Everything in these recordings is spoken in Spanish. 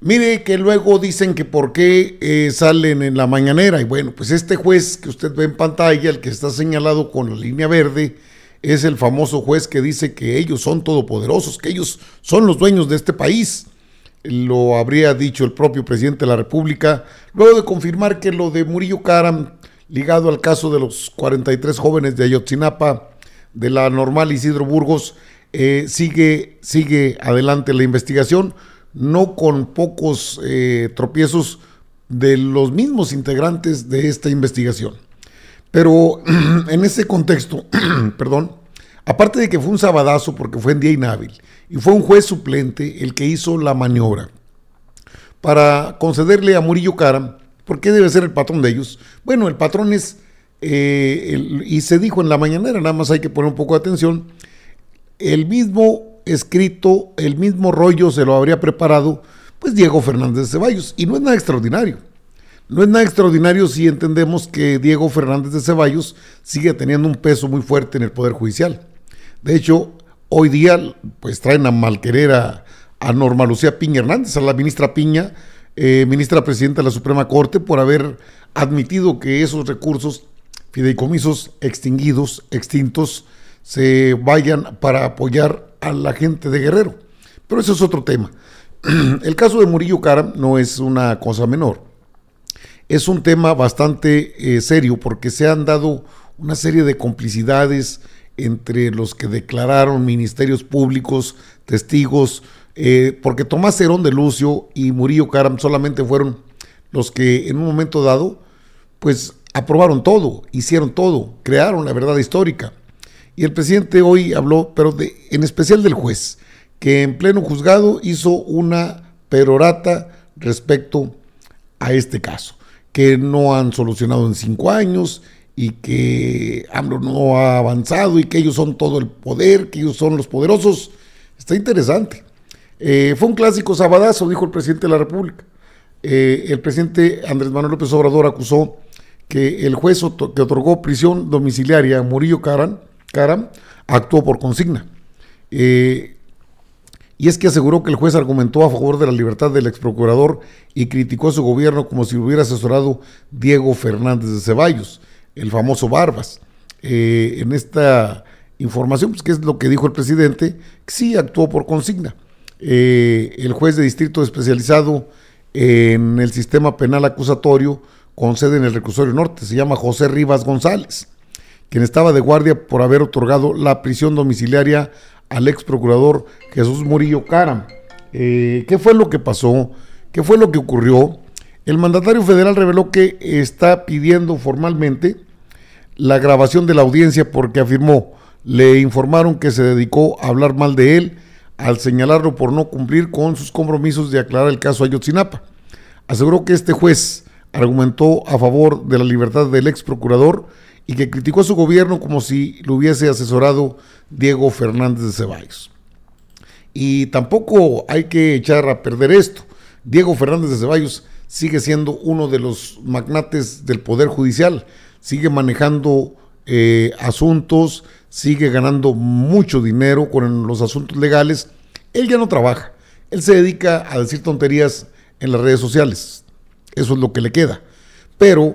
Mire que luego dicen que por qué eh, salen en la mañanera. Y bueno, pues este juez que usted ve en pantalla, el que está señalado con la línea verde, es el famoso juez que dice que ellos son todopoderosos, que ellos son los dueños de este país. Lo habría dicho el propio presidente de la República, luego de confirmar que lo de Murillo Karam, ligado al caso de los 43 jóvenes de Ayotzinapa, de la normal Isidro Burgos, eh, sigue, sigue adelante la investigación no con pocos eh, tropiezos de los mismos integrantes de esta investigación. Pero en ese contexto, perdón, aparte de que fue un sabadazo porque fue en día inhábil y fue un juez suplente el que hizo la maniobra para concederle a Murillo Cara, ¿por qué debe ser el patrón de ellos? Bueno, el patrón es, eh, y se dijo en la mañanera, nada más hay que poner un poco de atención, el mismo escrito, el mismo rollo se lo habría preparado, pues Diego Fernández de Ceballos. Y no es nada extraordinario. No es nada extraordinario si entendemos que Diego Fernández de Ceballos sigue teniendo un peso muy fuerte en el Poder Judicial. De hecho, hoy día pues traen a malquerer a, a Norma Lucía Piña Hernández, a la ministra Piña, eh, ministra presidenta de la Suprema Corte, por haber admitido que esos recursos fideicomisos extinguidos, extintos, se vayan para apoyar a la gente de Guerrero. Pero eso es otro tema. El caso de Murillo Karam no es una cosa menor. Es un tema bastante eh, serio porque se han dado una serie de complicidades entre los que declararon ministerios públicos, testigos, eh, porque Tomás Herón de Lucio y Murillo Karam solamente fueron los que en un momento dado, pues aprobaron todo, hicieron todo, crearon la verdad histórica. Y el presidente hoy habló, pero de, en especial del juez, que en pleno juzgado hizo una perorata respecto a este caso, que no han solucionado en cinco años y que AMLO no ha avanzado y que ellos son todo el poder, que ellos son los poderosos. Está interesante. Eh, fue un clásico sabadazo, dijo el presidente de la República. Eh, el presidente Andrés Manuel López Obrador acusó que el juez que otorgó prisión domiciliaria a Murillo Caran cara, actuó por consigna. Eh, y es que aseguró que el juez argumentó a favor de la libertad del exprocurador y criticó a su gobierno como si hubiera asesorado Diego Fernández de Ceballos, el famoso Barbas. Eh, en esta información, pues que es lo que dijo el presidente, sí actuó por consigna. Eh, el juez de distrito especializado en el sistema penal acusatorio con sede en el reclusorio norte, se llama José Rivas González quien estaba de guardia por haber otorgado la prisión domiciliaria al ex procurador Jesús Murillo Caram. Eh, ¿Qué fue lo que pasó? ¿Qué fue lo que ocurrió? El mandatario federal reveló que está pidiendo formalmente la grabación de la audiencia porque afirmó, le informaron que se dedicó a hablar mal de él al señalarlo por no cumplir con sus compromisos de aclarar el caso Ayotzinapa. Aseguró que este juez argumentó a favor de la libertad del ex procurador y que criticó a su gobierno como si lo hubiese asesorado Diego Fernández de Ceballos. Y tampoco hay que echar a perder esto. Diego Fernández de Ceballos sigue siendo uno de los magnates del Poder Judicial, sigue manejando eh, asuntos, sigue ganando mucho dinero con los asuntos legales. Él ya no trabaja, él se dedica a decir tonterías en las redes sociales. Eso es lo que le queda. Pero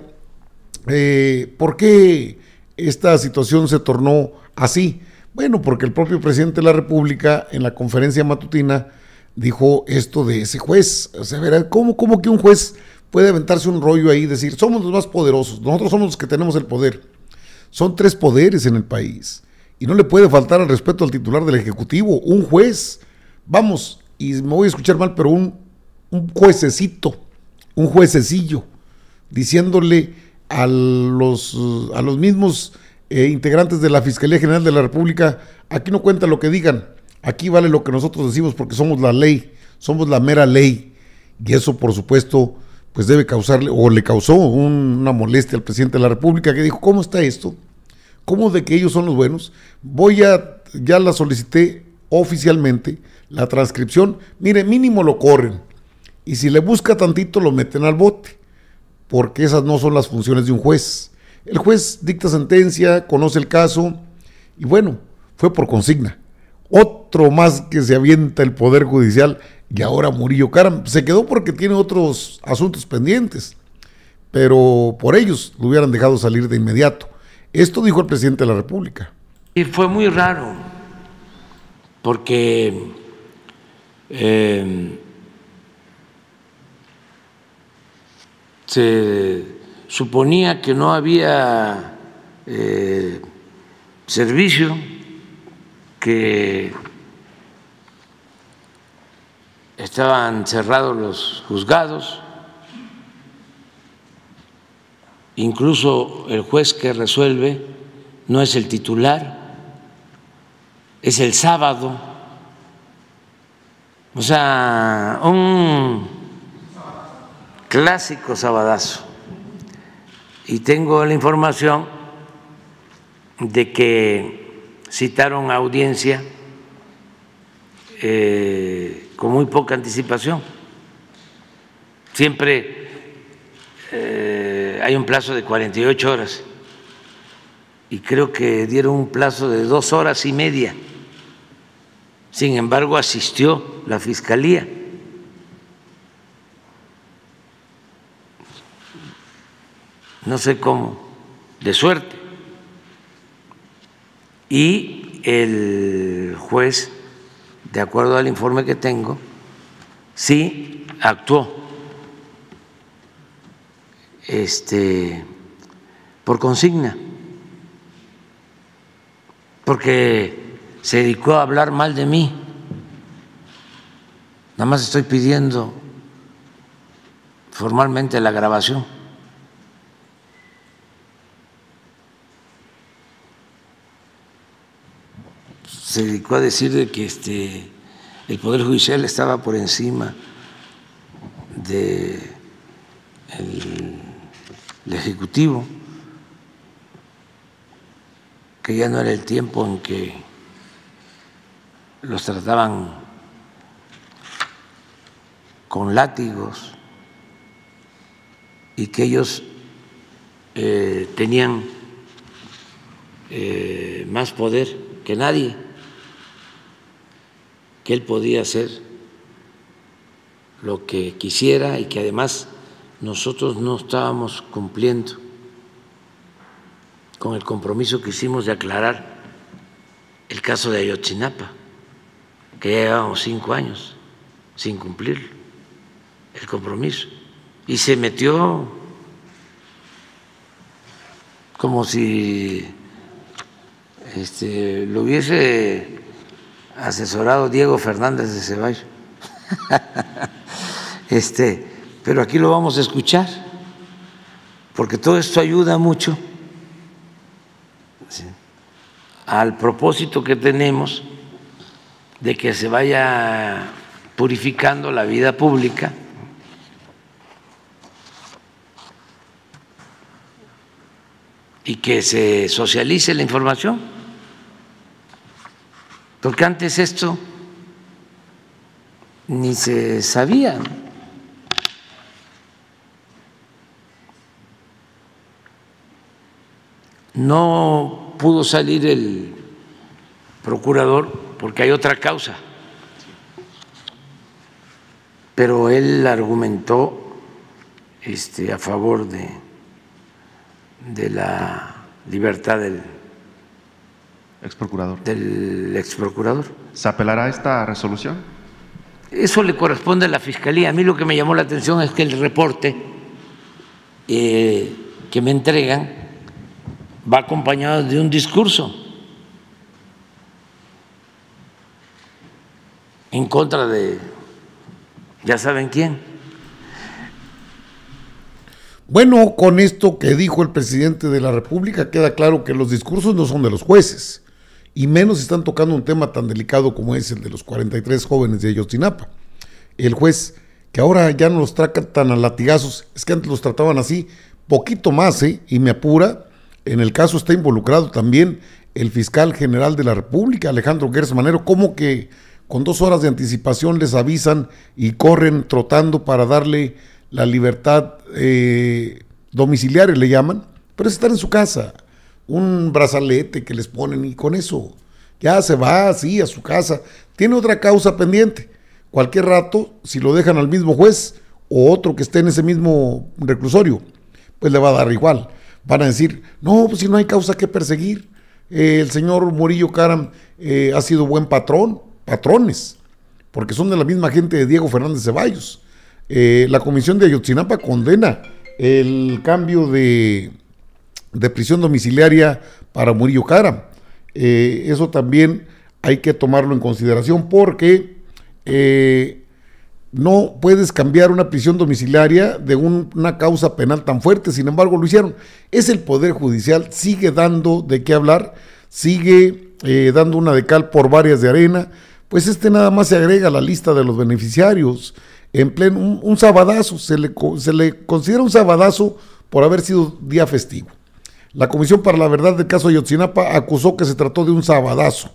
eh, ¿Por qué esta situación se tornó así? Bueno, porque el propio presidente de la República en la conferencia matutina dijo esto de ese juez. O sea, ¿cómo, que un juez puede aventarse un rollo ahí y decir, somos los más poderosos, nosotros somos los que tenemos el poder? Son tres poderes en el país. Y no le puede faltar al respeto al titular del Ejecutivo, un juez. Vamos, y me voy a escuchar mal, pero un, un juececito, un juececillo, diciéndole a los, a los mismos eh, integrantes de la Fiscalía General de la República, aquí no cuenta lo que digan, aquí vale lo que nosotros decimos porque somos la ley, somos la mera ley. Y eso, por supuesto, pues debe causarle, o le causó una molestia al presidente de la República que dijo, ¿cómo está esto? ¿Cómo de que ellos son los buenos? Voy a, ya la solicité oficialmente, la transcripción, mire, mínimo lo corren. Y si le busca tantito, lo meten al bote porque esas no son las funciones de un juez. El juez dicta sentencia, conoce el caso y bueno, fue por consigna. Otro más que se avienta el Poder Judicial y ahora Murillo Caram se quedó porque tiene otros asuntos pendientes, pero por ellos lo hubieran dejado salir de inmediato. Esto dijo el presidente de la República. Y fue muy raro, porque eh, se suponía que no había eh, servicio, que estaban cerrados los juzgados, incluso el juez que resuelve no es el titular, es el sábado, o sea, un clásico sabadazo. Y tengo la información de que citaron a audiencia eh, con muy poca anticipación. Siempre eh, hay un plazo de 48 horas y creo que dieron un plazo de dos horas y media. Sin embargo, asistió la Fiscalía. no sé cómo, de suerte. Y el juez, de acuerdo al informe que tengo, sí actuó este, por consigna, porque se dedicó a hablar mal de mí. Nada más estoy pidiendo formalmente la grabación. se dedicó a decir de que este, el Poder Judicial estaba por encima del de el Ejecutivo, que ya no era el tiempo en que los trataban con látigos y que ellos eh, tenían eh, más poder que nadie que él podía hacer lo que quisiera y que además nosotros no estábamos cumpliendo con el compromiso que hicimos de aclarar el caso de Ayotzinapa, que ya llevábamos cinco años sin cumplir el compromiso. Y se metió como si este, lo hubiese asesorado Diego Fernández de Ceballos. este, pero aquí lo vamos a escuchar, porque todo esto ayuda mucho al propósito que tenemos de que se vaya purificando la vida pública. y que se socialice la información porque antes esto ni se sabía. No pudo salir el procurador porque hay otra causa, pero él argumentó este, a favor de, de la libertad del Ex procurador. Del ex procurador. ¿Se apelará a esta resolución? Eso le corresponde a la Fiscalía. A mí lo que me llamó la atención es que el reporte eh, que me entregan va acompañado de un discurso en contra de, ya saben quién. Bueno, con esto que dijo el presidente de la República queda claro que los discursos no son de los jueces y menos están tocando un tema tan delicado como es el de los 43 jóvenes de Ayotzinapa. El juez, que ahora ya no los trata tan a latigazos, es que antes los trataban así, poquito más, ¿eh? y me apura, en el caso está involucrado también el fiscal general de la República, Alejandro Gers Manero, como que con dos horas de anticipación les avisan y corren trotando para darle la libertad eh, domiciliaria, le llaman, pero es estar en su casa un brazalete que les ponen y con eso ya se va así a su casa. Tiene otra causa pendiente. Cualquier rato, si lo dejan al mismo juez o otro que esté en ese mismo reclusorio, pues le va a dar igual. Van a decir, no, pues si no hay causa que perseguir, eh, el señor Murillo Caram eh, ha sido buen patrón, patrones, porque son de la misma gente de Diego Fernández Ceballos. Eh, la comisión de Ayotzinapa condena el cambio de, de prisión domiciliaria para Murillo Cara. Eh, eso también hay que tomarlo en consideración porque eh, no puedes cambiar una prisión domiciliaria de una causa penal tan fuerte, sin embargo lo hicieron. Es el Poder Judicial, sigue dando de qué hablar, sigue eh, dando una decal por varias de arena, pues este nada más se agrega a la lista de los beneficiarios en pleno, un, un sabadazo, se le, se le considera un sabadazo por haber sido día festivo. La Comisión para la Verdad del caso Ayotzinapa acusó que se trató de un sabadazo.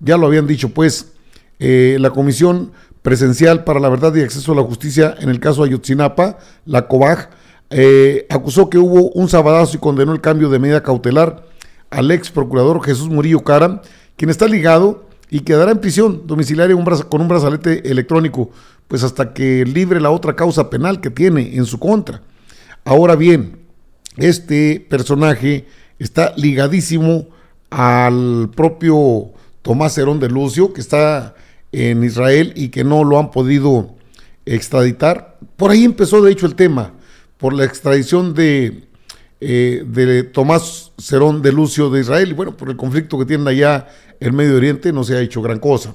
Ya lo habían dicho, pues, eh, la Comisión Presencial para la Verdad y Acceso a la Justicia en el caso Ayotzinapa, la COBAG, eh, acusó que hubo un sabadazo y condenó el cambio de medida cautelar al ex procurador Jesús Murillo Cara, quien está ligado y quedará en prisión domiciliaria con un brazalete electrónico, pues hasta que libre la otra causa penal que tiene en su contra. Ahora bien, este personaje está ligadísimo al propio Tomás Serón de Lucio, que está en Israel y que no lo han podido extraditar. Por ahí empezó, de hecho, el tema, por la extradición de, eh, de Tomás Cerón de Lucio de Israel. Y bueno, por el conflicto que tiene allá en Medio Oriente no se ha hecho gran cosa.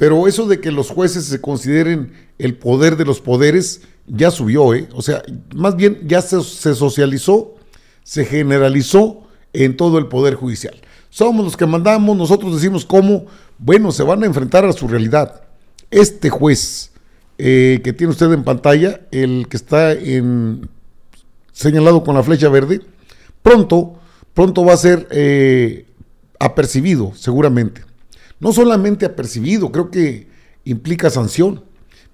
Pero eso de que los jueces se consideren el poder de los poderes ya subió, ¿eh? O sea, más bien ya se, socializó, se generalizó en todo el poder judicial. Somos los que mandamos, nosotros decimos cómo, bueno, se van a enfrentar a su realidad. Este juez eh, que tiene usted en pantalla, el que está en, señalado con la flecha verde, pronto, pronto va a ser eh, apercibido, seguramente no solamente apercibido, creo que implica sanción.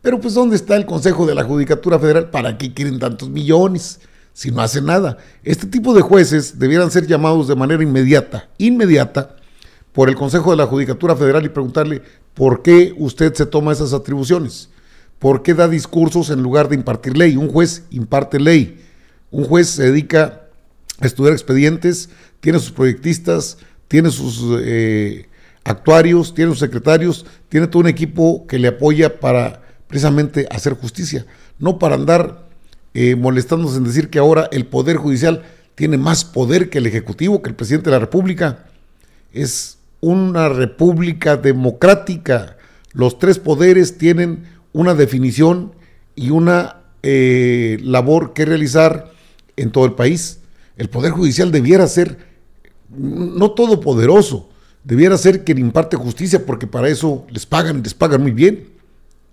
Pero pues ¿dónde está el Consejo de la Judicatura Federal? ¿Para qué quieren tantos millones si no hacen nada? Este tipo de jueces debieran ser llamados de manera inmediata, inmediata, por el Consejo de la Judicatura Federal y preguntarle por qué usted se toma esas atribuciones, por qué da discursos en lugar de impartir ley. Un juez imparte ley, un juez se dedica a estudiar expedientes, tiene sus proyectistas, tiene sus... Eh, actuarios, tiene sus secretarios, tiene todo un equipo que le apoya para precisamente hacer justicia, no para andar eh, molestándose en decir que ahora el Poder Judicial tiene más poder que el Ejecutivo, que el presidente de la República. Es una república democrática. Los tres poderes tienen una definición y una eh, labor que realizar en todo el país. El Poder Judicial debiera ser no todopoderoso, debiera ser quien imparte justicia, porque para eso les pagan, y les pagan muy bien.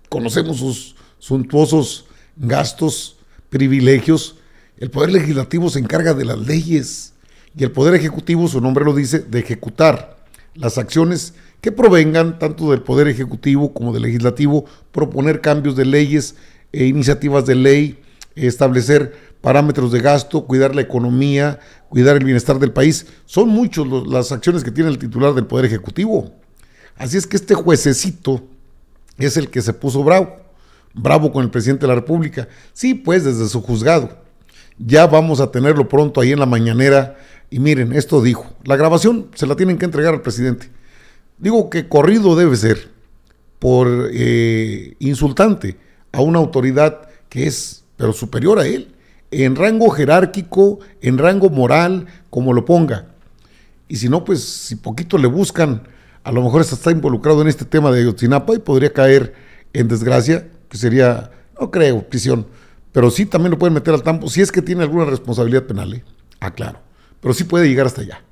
Conocemos sus suntuosos gastos, privilegios. El Poder Legislativo se encarga de las leyes y el Poder Ejecutivo, su nombre lo dice, de ejecutar las acciones que provengan tanto del Poder Ejecutivo como del Legislativo, proponer cambios de leyes, e iniciativas de ley, establecer parámetros de gasto, cuidar la economía, cuidar el bienestar del país. Son muchas las acciones que tiene el titular del Poder Ejecutivo. Así es que este juececito es el que se puso bravo, bravo con el presidente de la República. Sí, pues desde su juzgado. Ya vamos a tenerlo pronto ahí en la mañanera. Y miren, esto dijo. La grabación se la tienen que entregar al presidente. Digo que corrido debe ser por eh, insultante a una autoridad que es, pero superior a él en rango jerárquico, en rango moral, como lo ponga. Y si no, pues si poquito le buscan, a lo mejor está involucrado en este tema de Ayotzinapa y podría caer en desgracia, que sería, no creo, prisión. Pero sí también lo pueden meter al campo, si es que tiene alguna responsabilidad penal, ¿eh? aclaro. Ah, Pero sí puede llegar hasta allá.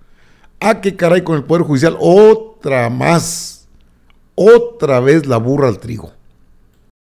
¿A ah, qué caray con el Poder Judicial, otra más, otra vez la burra al trigo.